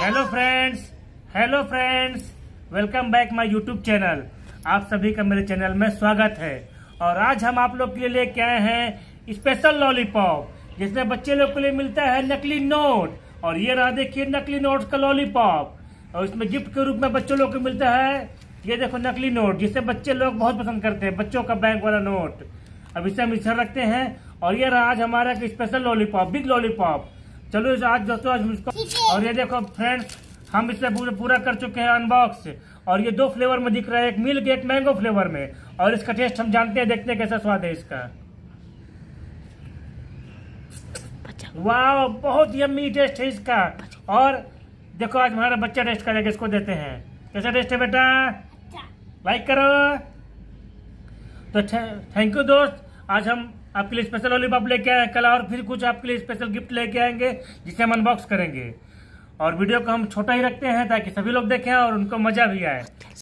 Hello friends hello friends welcome back my YouTube channel आप सभी का मेरे चैनल में स्वागत है और आज हम आप लोग के लिए लेके आए हैं स्पेशल लॉलीपॉप जिसमें बच्चे लोग के लिए मिलता है नकली नोट और ये रहा देखिए नकली नोट का लॉलीपॉप और इसमें गिफ्ट के रूप में बच्चों लोग को मिलता है ये देखो नकली नोट जिसे बच्चे लोग बहुत पसंद करते हैं बच्चों का बैंक वाला नोट अब इसे हम इस रखते हैं और ये रहा आज हमारा एक स्पेशल लॉलीपॉप बिग लॉलीपॉप चलो इस आज दोस्तों आज मुझको और ये देखो फ्रेंड्स हम इसे पूरा पूरा कर चुके हैं अनबॉक्स और ये दो फ्लेवर में दिख रहा है एक मिल्क एक मैंगो फ्लेवर में और इसका टेस्ट हम जानते हैं देखते हैं कैसा स्वाद है इसका वाह बहुत यम्मी टेस्ट है इसका और देखो आज हमारा बच्चा टेस्ट करेगा इसको देते हैं कैसा टेस्ट है बेटा लाइक अच्छा। करो तो थैंक यू दोस्त आज हम आपके लिए स्पेशल लॉलीपॉप लेके आए कल और फिर कुछ आपके लिए स्पेशल गिफ्ट लेके आएंगे जिसे हम अनबॉक्स करेंगे और वीडियो को हम छोटा ही रखते हैं ताकि सभी लोग देखें और उनको मजा भी आए